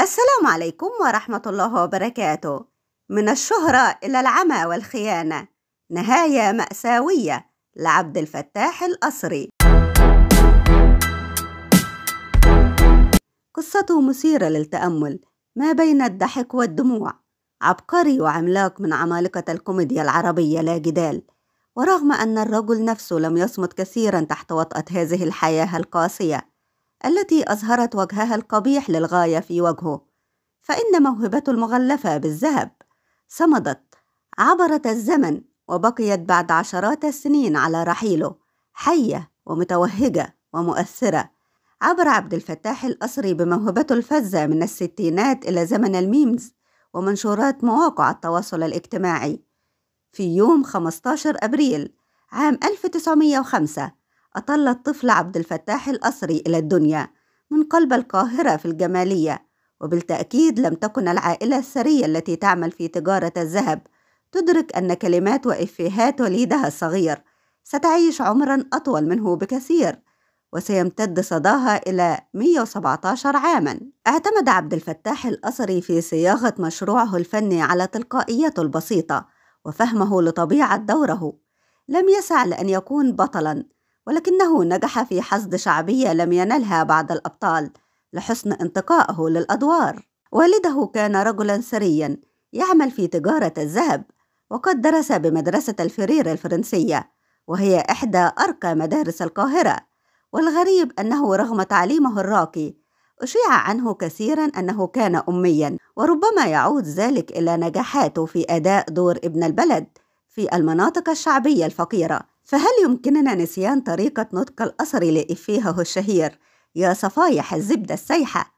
السلام عليكم ورحمة الله وبركاته من الشهرة إلى العمى والخيانة نهاية مأساوية لعبد الفتاح الأصري قصته مثيرة للتأمل ما بين الضحك والدموع عبقري وعملاق من عمالقة الكوميديا العربية لا جدال ورغم أن الرجل نفسه لم يصمت كثيرا تحت وطأة هذه الحياة القاسية التي أظهرت وجهها القبيح للغاية في وجهه فإن موهبته المغلفة بالذهب صمدت عبرت الزمن وبقيت بعد عشرات السنين على رحيله حية ومتوهجة ومؤثرة عبر عبد الفتاح الأصري بموهبته الفذة من الستينات إلى زمن الميمز ومنشورات مواقع التواصل الاجتماعي في يوم 15 أبريل عام 1905 أطل الطفل عبد الفتاح الأصري إلى الدنيا من قلب القاهرة في الجمالية وبالتأكيد لم تكن العائلة الثرية التي تعمل في تجارة الذهب تدرك أن كلمات وإفيهات وليدها الصغير ستعيش عمرا أطول منه بكثير وسيمتد صداها إلى 117 عاما اعتمد عبد الفتاح الأصري في صياغة مشروعه الفني على تلقائيته البسيطة وفهمه لطبيعة دوره لم يسع لأن يكون بطلا ولكنه نجح في حصد شعبية لم ينلها بعد الأبطال لحسن انتقائه للأدوار والده كان رجلا سريا يعمل في تجارة الذهب وقد درس بمدرسة الفرير الفرنسية وهي إحدى أرقى مدارس القاهرة والغريب أنه رغم تعليمه الراقي أشيع عنه كثيرا أنه كان أميا وربما يعود ذلك إلى نجاحاته في أداء دور ابن البلد في المناطق الشعبية الفقيرة فهل يمكننا نسيان طريقة نطق الأثر لإفيهه الشهير يا صفايح الزبدة السايحة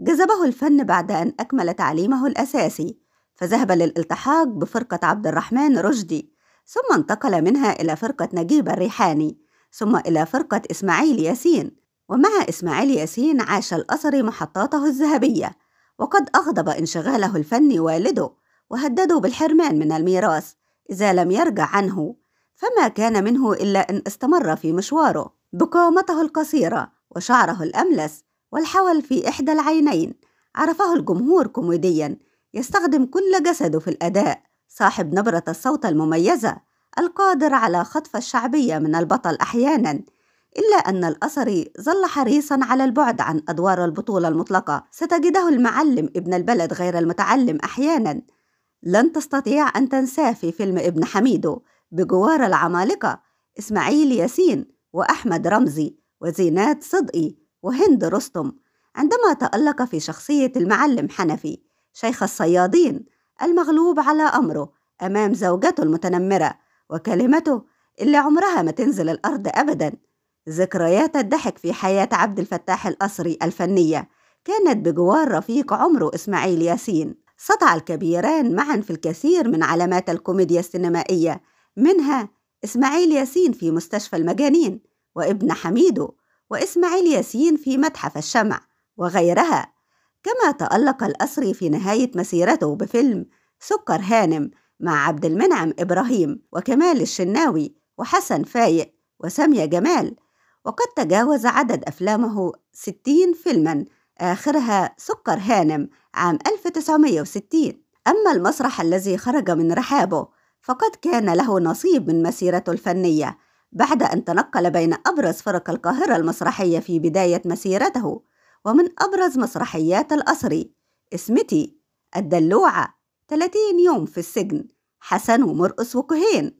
جذبه الفن بعد أن أكمل تعليمه الأساسي فذهب للالتحاق بفرقة عبد الرحمن رشدي ثم انتقل منها إلى فرقة نجيب الريحاني ثم إلى فرقة إسماعيل ياسين ومع إسماعيل ياسين عاش الأثري محطاته الذهبية وقد أغضب انشغاله الفني والده وهدده بالحرمان من الميراث إذا لم يرجع عنه فما كان منه إلا أن استمر في مشواره بقامته القصيرة وشعره الأملس والحول في إحدى العينين عرفه الجمهور كوميديا يستخدم كل جسده في الأداء صاحب نبرة الصوت المميزة القادر على خطف الشعبية من البطل أحيانا إلا أن الأثري ظل حريصا على البعد عن أدوار البطولة المطلقة ستجده المعلم ابن البلد غير المتعلم أحيانا لن تستطيع أن تنساه في فيلم ابن حميدو بجوار العمالقة إسماعيل ياسين وأحمد رمزي وزينات صدقي وهند رستم عندما تألق في شخصية المعلم حنفي شيخ الصيادين المغلوب على أمره أمام زوجته المتنمرة وكلمته اللي عمرها ما تنزل الأرض أبدا ذكريات الضحك في حياة عبد الفتاح الأصري الفنية كانت بجوار رفيق عمره إسماعيل ياسين سطع الكبيران معا في الكثير من علامات الكوميديا السينمائية منها إسماعيل ياسين في مستشفى المجانين وابن حميدو وإسماعيل ياسين في متحف الشمع وغيرها كما تألق الأسري في نهاية مسيرته بفيلم سكر هانم مع عبد المنعم إبراهيم وكمال الشناوي وحسن فايق وسامية جمال وقد تجاوز عدد أفلامه 60 فيلما آخرها سكر هانم عام 1960 أما المسرح الذي خرج من رحابه فقد كان له نصيب من مسيرته الفنية بعد أن تنقل بين أبرز فرق القاهرة المسرحية في بداية مسيرته ومن أبرز مسرحيات الأصري اسمتي الدلوعة 30 يوم في السجن حسن ومرقص وكهين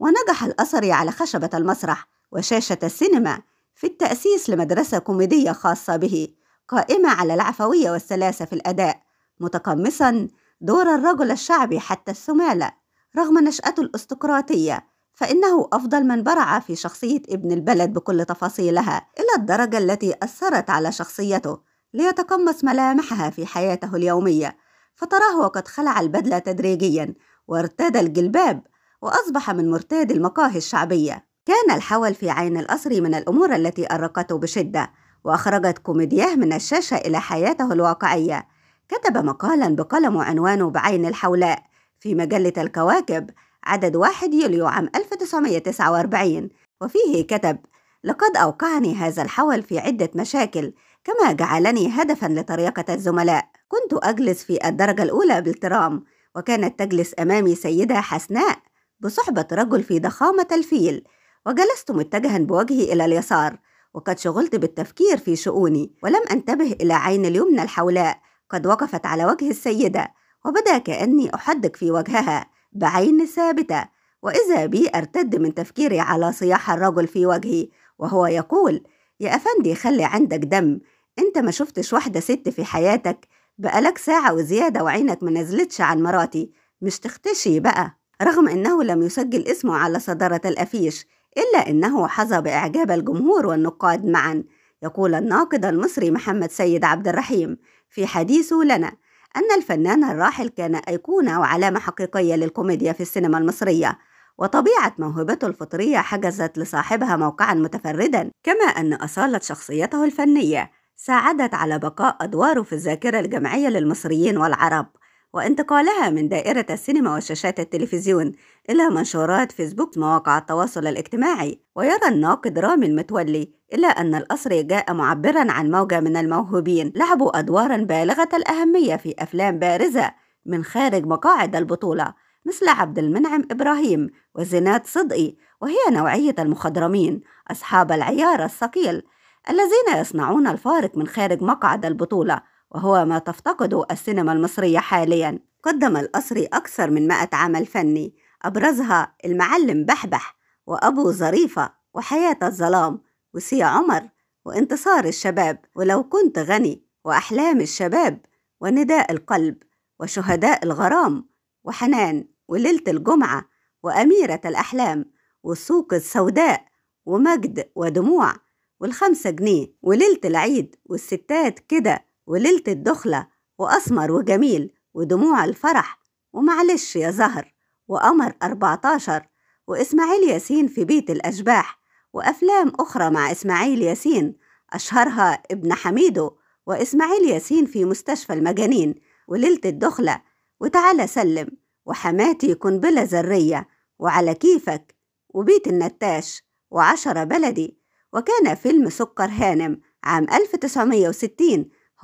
ونجح الأصري على خشبة المسرح وشاشة السينما في التأسيس لمدرسة كوميدية خاصة به قائمة على العفوية والسلاسة في الأداء متقمصا دور الرجل الشعبي حتى الثمالة رغم نشأته الأستقراطية فإنه أفضل من برع في شخصية ابن البلد بكل تفاصيلها إلى الدرجة التي أثرت على شخصيته ليتقمص ملامحها في حياته اليومية فتراه وقد خلع البدلة تدريجيا وارتدى الجلباب وأصبح من مرتادي المقاهي الشعبية كان الحول في عين الأسر من الأمور التي أرقته بشدة وأخرجت كوميدياه من الشاشة إلى حياته الواقعية كتب مقالا بقلم عنوانه بعين الحولاء في مجلة الكواكب عدد واحد يوليو عام 1949 وفيه كتب لقد أوقعني هذا الحول في عدة مشاكل كما جعلني هدفا لطريقة الزملاء كنت أجلس في الدرجة الأولى بالترام وكانت تجلس أمامي سيدة حسناء بصحبة رجل في ضخامة الفيل وجلست متجها بوجهي إلى اليسار وقد شغلت بالتفكير في شؤوني ولم أنتبه إلى عين اليمنى الحولاء قد وقفت على وجه السيدة وبدا كأني أحدق في وجهها بعين ثابتة وإذا بي أرتد من تفكيري على صياح الرجل في وجهي وهو يقول يا أفندي خلي عندك دم أنت ما شفتش واحدة ست في حياتك بقالك ساعة وزيادة وعينك ما نزلتش عن مراتي مش تختشي بقى رغم أنه لم يسجل اسمه على صدارة الأفيش إلا أنه حظى بإعجاب الجمهور والنقاد معا يقول الناقد المصري محمد سيد عبد الرحيم في حديثه لنا أن الفنان الراحل كان أيقونة وعلامة حقيقية للكوميديا في السينما المصرية وطبيعة موهبته الفطرية حجزت لصاحبها موقعا متفردا كما أن أصالة شخصيته الفنية ساعدت على بقاء أدواره في الذاكرة الجمعية للمصريين والعرب وانتقالها من دائرة السينما وشاشات التلفزيون إلى منشورات فيسبوك مواقع التواصل الاجتماعي ويرى الناقد رامي المتولي إلا أن الأسري جاء معبرا عن موجة من الموهوبين لعبوا أدوارا بالغة الأهمية في أفلام بارزة من خارج مقاعد البطولة مثل عبد المنعم إبراهيم وزينات صدقي وهي نوعية المخضرمين أصحاب العيار الثقيل الذين يصنعون الفارق من خارج مقعد البطولة وهو ما تفتقده السينما المصرية حاليا قدم الأسري أكثر من مائة عمل فني أبرزها المعلم بحبح وأبو ظريفة وحياة الظلام وسيا عمر وانتصار الشباب ولو كنت غني وأحلام الشباب ونداء القلب وشهداء الغرام وحنان وليلة الجمعة وأميرة الأحلام والسوق السوداء ومجد ودموع والخمسة جنيه وليلة العيد والستات كده وليلة الدخلة وأسمر وجميل ودموع الفرح ومعلش يا زهر وقمر 14 وإسماعيل ياسين في بيت الأشباح وأفلام أخرى مع إسماعيل ياسين أشهرها ابن حميدو وإسماعيل ياسين في مستشفى المجانين وليلة الدخلة وتعالى سلم وحماتي قنبلة ذرية وعلى كيفك وبيت النتاش وعشرة بلدي وكان فيلم سكر هانم عام 1960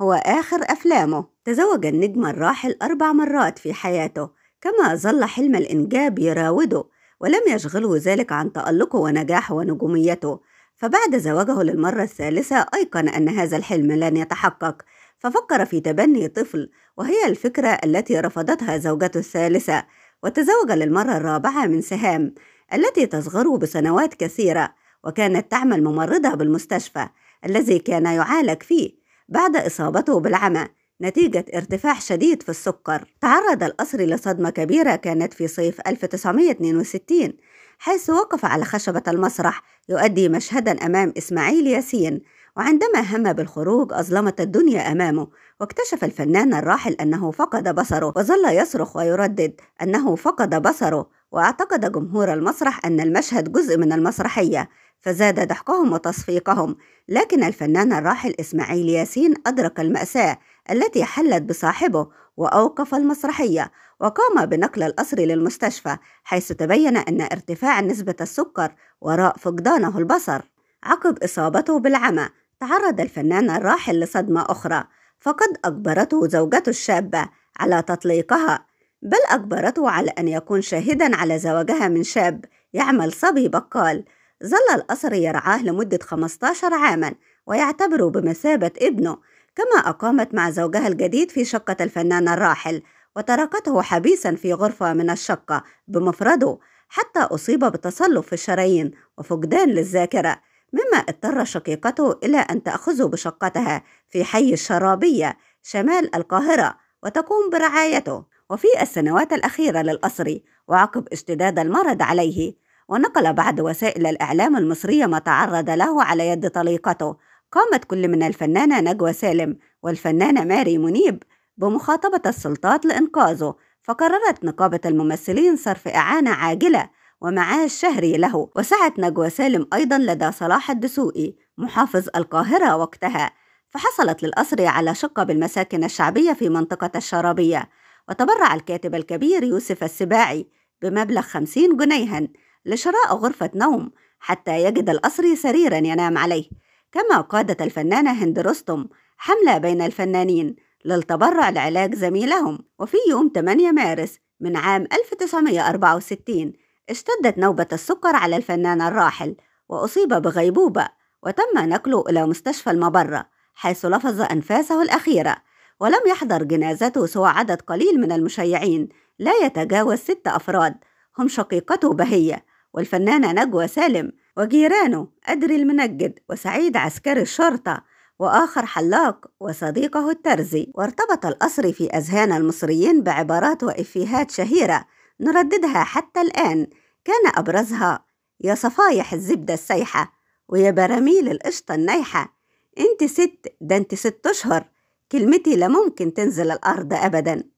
هو آخر أفلامه تزوج النجم الراحل أربع مرات في حياته كما ظل حلم الإنجاب يراوده ولم يشغله ذلك عن تألقه ونجاحه ونجوميته فبعد زواجه للمرة الثالثة أيقن أن هذا الحلم لن يتحقق ففكر في تبني طفل وهي الفكرة التي رفضتها زوجته الثالثة وتزوج للمرة الرابعة من سهام التي تصغره بسنوات كثيرة وكانت تعمل ممرضة بالمستشفى الذي كان يعالج فيه بعد إصابته بالعمى نتيجة ارتفاع شديد في السكر تعرض القصر لصدمة كبيرة كانت في صيف 1962 حيث وقف على خشبة المسرح يؤدي مشهدا أمام إسماعيل ياسين وعندما هم بالخروج أظلمت الدنيا أمامه واكتشف الفنان الراحل أنه فقد بصره وظل يصرخ ويردد أنه فقد بصره واعتقد جمهور المسرح أن المشهد جزء من المسرحية فزاد ضحكهم وتصفيقهم لكن الفنان الراحل إسماعيل ياسين أدرك المأساة التي حلت بصاحبه وأوقف المسرحية وقام بنقل الأسر للمستشفى حيث تبين أن ارتفاع نسبة السكر وراء فقدانه البصر عقب إصابته بالعمى تعرض الفنان الراحل لصدمة أخرى فقد أجبرته زوجته الشابة على تطليقها بل أجبرته على أن يكون شاهدا على زواجها من شاب يعمل صبي بقال ظل الأسر يرعاه لمدة 15 عاما ويعتبره بمثابة ابنه كما أقامت مع زوجها الجديد في شقة الفنان الراحل وتركته حبيسا في غرفة من الشقة بمفرده حتى أصيب بتصلب في الشرايين وفقدان للذاكرة مما اضطر شقيقته إلى أن تأخذه بشقتها في حي الشرابية شمال القاهرة وتقوم برعايته وفي السنوات الأخيرة للأسري وعقب اشتداد المرض عليه ونقل بعض وسائل الإعلام المصرية ما تعرض له على يد طليقته قامت كل من الفنانة نجوى سالم والفنانة ماري منيب بمخاطبة السلطات لإنقاذه فقررت نقابة الممثلين صرف إعانة عاجلة ومعاش شهري له وسعت نجوى سالم أيضا لدى صلاح الدسوقي محافظ القاهرة وقتها فحصلت للأسر على شقة بالمساكن الشعبية في منطقة الشرابية وتبرع الكاتب الكبير يوسف السباعي بمبلغ خمسين جنيها لشراء غرفة نوم حتى يجد الأسري سريرا ينام عليه كما قادت الفنانة هند رستم حملة بين الفنانين للتبرع لعلاج زميلهم وفي يوم 8 مارس من عام 1964 اشتدت نوبة السكر على الفنان الراحل وأصيب بغيبوبة وتم نقله إلى مستشفى المبرة حيث لفظ أنفاسه الأخيرة ولم يحضر جنازته سوى عدد قليل من المشيعين لا يتجاوز ست أفراد هم شقيقته بهية والفنانة نجوى سالم وجيرانه أدري المنجد وسعيد عسكري الشرطة وآخر حلاق وصديقه الترزي وارتبط الأصري في أذهان المصريين بعبارات وإفيهات شهيرة نرددها حتى الآن كان أبرزها يا صفايح الزبدة السايحة ويا براميل القشطة النايحة انت ست ده انت ست اشهر كلمتي لا ممكن تنزل الأرض أبدا